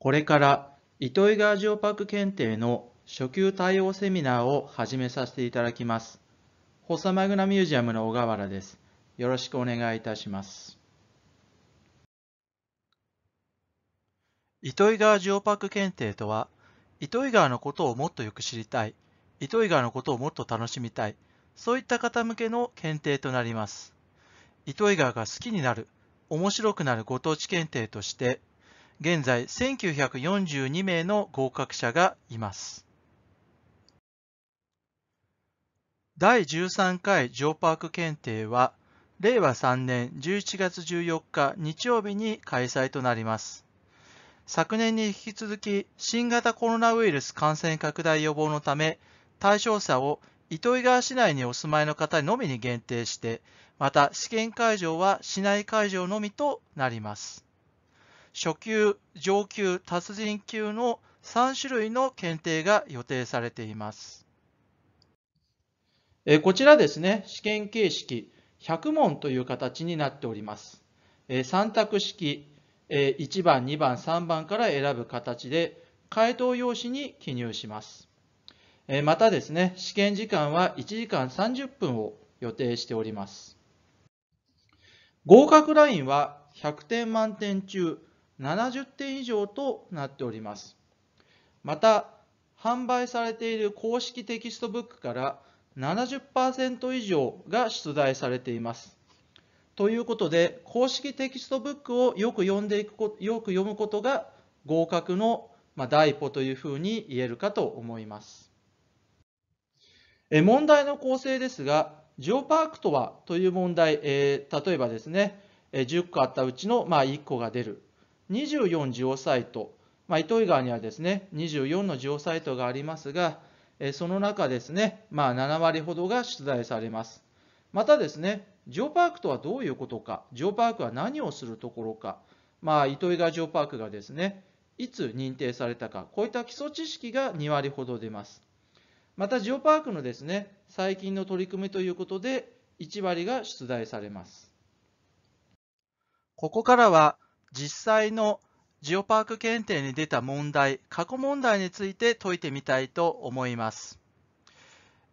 これから糸魚川城ク検定の初級対応セミナーを始めさせていただきます。ホサマグナミュージアムの小川原です。よろしくお願いいたします。糸魚川城ク検定とは、糸魚川のことをもっとよく知りたい、糸魚川のことをもっと楽しみたい、そういった方向けの検定となります。糸魚川が好きになる、面白くなるご当地検定として、現在1942名の合格者がいます。第13回ジョーパーク検定は令和3年11月14日日曜日に開催となります。昨年に引き続き新型コロナウイルス感染拡大予防のため対象者を糸魚川市内にお住まいの方のみに限定してまた試験会場は市内会場のみとなります。初級、上級、達人級の3種類の検定が予定されています。えこちらですね、試験形式100問という形になっております。え3択式、え1番、2番、3番から選ぶ形で回答用紙に記入します。えまたですね、試験時間は1時間30分を予定しております。合格ラインは100点満点中70点以上となっております。また、販売されている公式テキストブックから70%以上が出題されています。ということで、公式テキストブックをよく読んでいくこよく読むことが合格の、ま第一歩というふうに言えるかと思います。え問題の構成ですが、ジオパークとはという問題、え例えばですね、10個あったうちの、ま1個が出る24ジオサイト、まあ、糸魚川にはですね24のジオサイトがありますが、えその中ですね、まあ、7割ほどが出題されます。またですね、ジオパークとはどういうことか、ジオパークは何をするところか、まあ、糸魚川ジオパークがですね、いつ認定されたか、こういった基礎知識が2割ほど出ます。また、ジオパークのですね、最近の取り組みということで、1割が出題されます。ここからは、実際のジオパーク検定に出た問題、過去問題について解いてみたいと思います。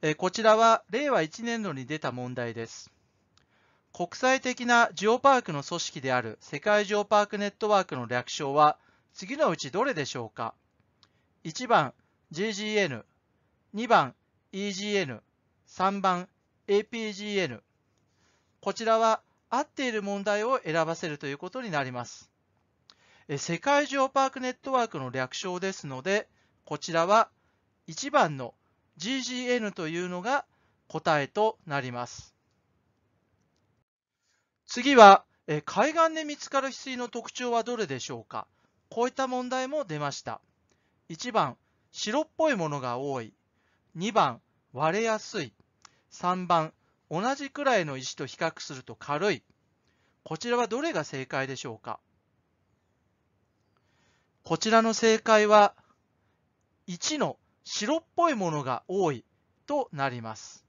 えこちらは令和1年度に出た問題です。国際的なジオパークの組織である世界ジオパークネットワークの略称は次のうちどれでしょうか1番 GGN、2番 EGN、3番 APGN。こちらは合っている問題を選ばせるということになります。世界ジオパークネットワークの略称ですので、こちらは1番の GGN というのが答えとなります。次は、海岸で見つかる翡翠の特徴はどれでしょうかこういった問題も出ました。1番、白っぽいものが多い。2番、割れやすい。3番、同じくらいの石と比較すると軽い。こちらはどれが正解でしょうかこちらの正解は1の白っぽいものが多いとなります。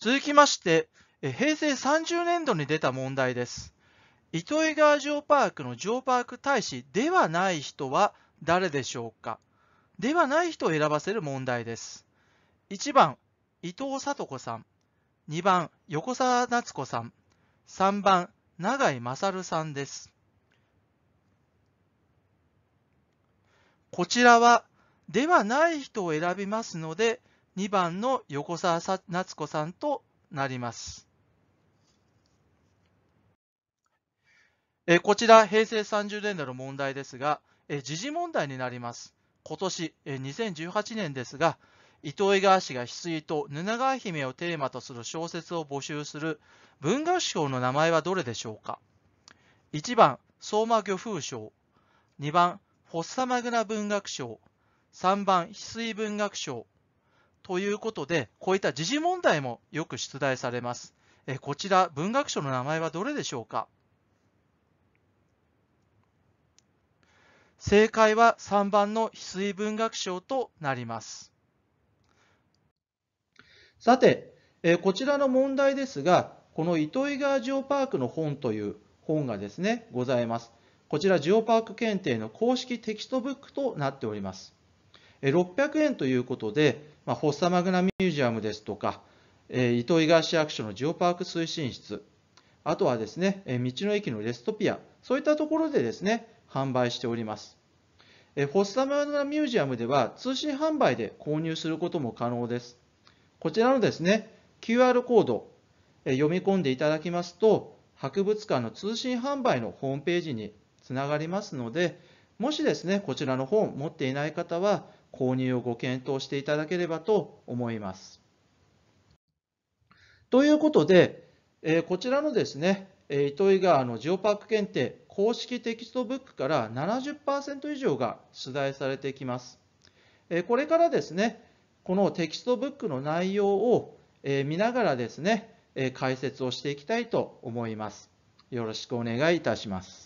続きまして、平成30年度に出た問題です。糸魚川城パークの城パーク大使ではない人は誰でしょうかではない人を選ばせる問題です。1番、伊藤聡子さん。2番、横澤夏子さん。3番、永井勝さんです。こちらは、ではない人を選びますので、2番の横澤夏子さんとなります。えこちら、平成30年代の問題ですが、え時事問題になります。今年、え2018年ですが、糸魚川市が翡翠と布川姫をテーマとする小説を募集する文学賞の名前はどれでしょうか1番相馬漁風賞2番フォッサマグナ文学賞3番翡翠文学賞ということでこういった時事問題もよく出題されますえこちら文学賞の名前はどれでしょうか正解は3番の翡翠文学賞となりますさて、えこちらの問題ですが、この糸魚川ジオパークの本という本がですね、ございます。こちらジオパーク検定の公式テキストブックとなっております。600円ということで、まあ、フォッサマグナミュージアムですとか、えー、糸魚川市役所のジオパーク推進室、あとはですね、え道の駅のレストピア、そういったところでですね、販売しております。えフォッサマグナミュージアムでは通信販売で購入することも可能です。こちらのですね、QR コード、読み込んでいただきますと、博物館の通信販売のホームページにつながりますので、もしですね、こちらの本を持っていない方は、購入をご検討していただければと思います。ということで、えこちらのですね、糸魚川のジオパーク検定公式テキストブックから70%以上が出題されてきます。これからですね、このテキストブックの内容を見ながらですね、解説をしていきたいと思います。よろしくお願いいたします。